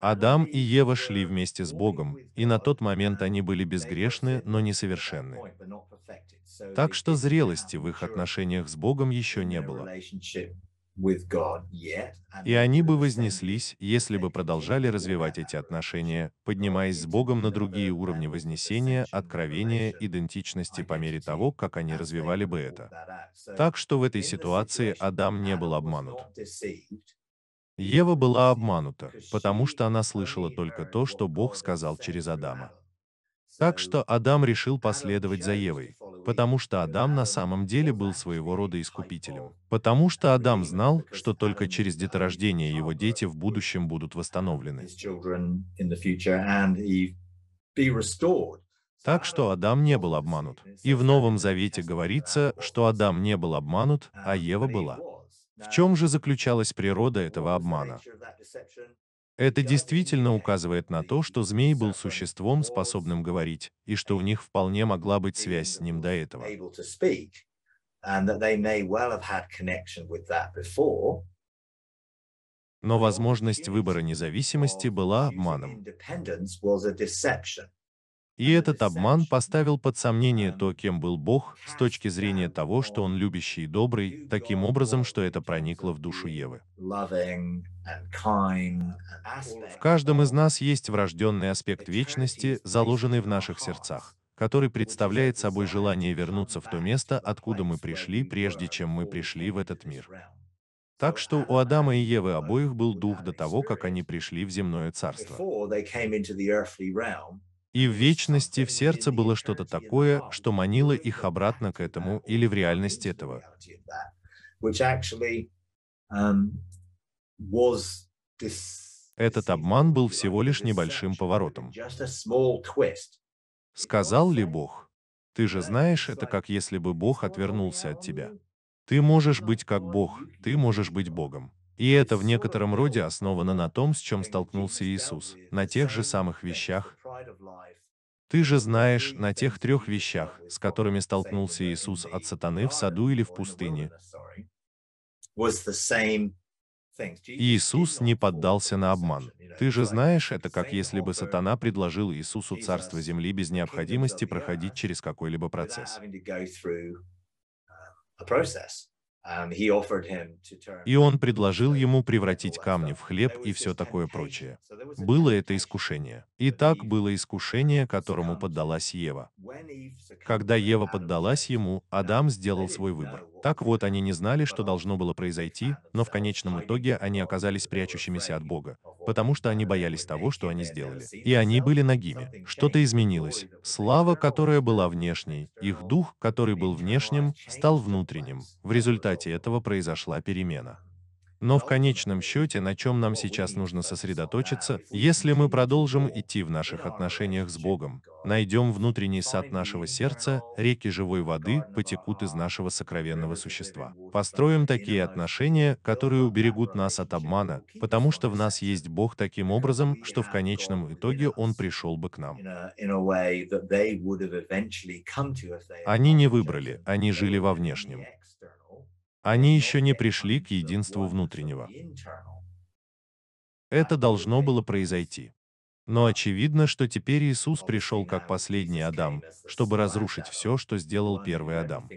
Адам и Ева шли вместе с Богом, и на тот момент они были безгрешны, но несовершенны. Так что зрелости в их отношениях с Богом еще не было. И они бы вознеслись, если бы продолжали развивать эти отношения, поднимаясь с Богом на другие уровни вознесения, откровения, идентичности по мере того, как они развивали бы это. Так что в этой ситуации Адам не был обманут. Ева была обманута, потому что она слышала только то, что Бог сказал через Адама. Так что Адам решил последовать за Евой, потому что Адам на самом деле был своего рода искупителем. Потому что Адам знал, что только через деторождение его дети в будущем будут восстановлены. Так что Адам не был обманут. И в Новом Завете говорится, что Адам не был обманут, а Ева была. В чем же заключалась природа этого обмана? Это действительно указывает на то, что змей был существом, способным говорить, и что у них вполне могла быть связь с ним до этого. Но возможность выбора независимости была обманом. И этот обман поставил под сомнение то, кем был Бог, с точки зрения того, что он любящий и добрый, таким образом, что это проникло в душу Евы. В каждом из нас есть врожденный аспект вечности, заложенный в наших сердцах который представляет собой желание вернуться в то место, откуда мы пришли, прежде чем мы пришли в этот мир. Так что у Адама и Евы обоих был дух до того, как они пришли в земное царство. И в вечности в сердце было что-то такое, что манило их обратно к этому или в реальность этого. Um, Этот обман был всего лишь небольшим поворотом. Сказал ли Бог? Ты же знаешь, это как если бы Бог отвернулся от тебя. Ты можешь быть как Бог, ты можешь быть Богом. И это в некотором роде основано на том, с чем столкнулся Иисус, на тех же самых вещах, ты же знаешь на тех трех вещах, с которыми столкнулся Иисус от сатаны в саду или в пустыне. Иисус не поддался на обман. Ты же знаешь, это как если бы сатана предложил Иисусу царство земли без необходимости проходить через какой-либо процесс. Um, и он предложил ему превратить камни в хлеб и все такое прочее. Было это искушение. И так было искушение, которому поддалась Ева. Когда Ева поддалась ему, Адам сделал свой выбор. Так вот, они не знали, что должно было произойти, но в конечном итоге они оказались прячущимися от Бога, потому что они боялись того, что они сделали. И они были нагими. Что-то изменилось. Слава, которая была внешней, их дух, который был внешним, стал внутренним. В результате этого произошла перемена. Но в конечном счете, на чем нам сейчас нужно сосредоточиться, если мы продолжим идти в наших отношениях с Богом, найдем внутренний сад нашего сердца, реки живой воды потекут из нашего сокровенного существа. Построим такие отношения, которые уберегут нас от обмана, потому что в нас есть Бог таким образом, что в конечном итоге Он пришел бы к нам. Они не выбрали, они жили во внешнем. Они еще не пришли к единству внутреннего. Это должно было произойти. Но очевидно, что теперь Иисус пришел как последний Адам, чтобы разрушить все, что сделал первый Адам.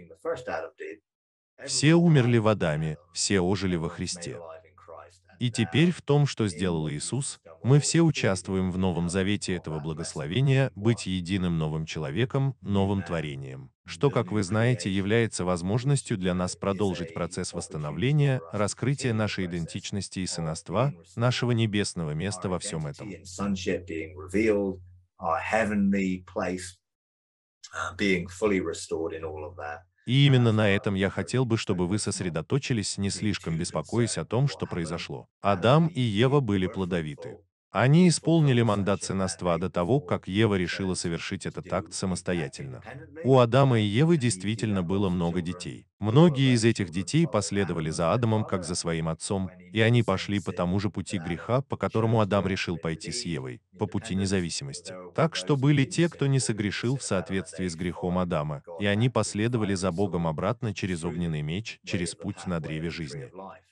Все умерли в Адаме, все ожили во Христе. И теперь в том, что сделал Иисус, мы все участвуем в Новом Завете этого благословения быть единым новым человеком, новым творением, что, как вы знаете, является возможностью для нас продолжить процесс восстановления, раскрытия нашей идентичности и сыновства, нашего небесного места во всем этом. Uh, being fully restored in all of that. И именно на этом я хотел бы, чтобы вы сосредоточились, не слишком беспокоясь о том, что произошло. Адам и Ева были плодовиты. Они исполнили мандат сыновства до того, как Ева решила совершить этот акт самостоятельно. У Адама и Евы действительно было много детей. Многие из этих детей последовали за Адамом, как за своим отцом, и они пошли по тому же пути греха, по которому Адам решил пойти с Евой, по пути независимости. Так что были те, кто не согрешил в соответствии с грехом Адама, и они последовали за Богом обратно через огненный меч, через путь на древе жизни.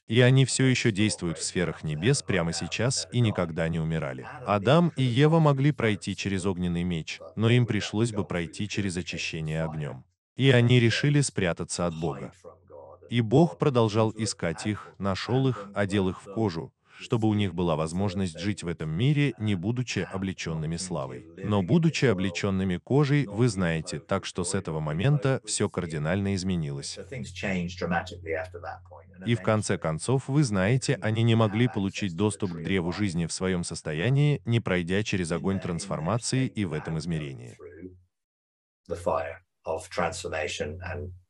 И они все еще действуют в сферах небес прямо сейчас и никогда не умирали. Адам и Ева могли пройти через огненный меч, но им пришлось бы пройти через очищение огнем. И они решили спрятаться от Бога. И Бог продолжал искать их, нашел их, одел их в кожу, чтобы у них была возможность жить в этом мире, не будучи облеченными славой. Но будучи облеченными кожей, вы знаете, так что с этого момента все кардинально изменилось. И в конце концов, вы знаете, они не могли получить доступ к древу жизни в своем состоянии, не пройдя через огонь трансформации и в этом измерении. of transformation and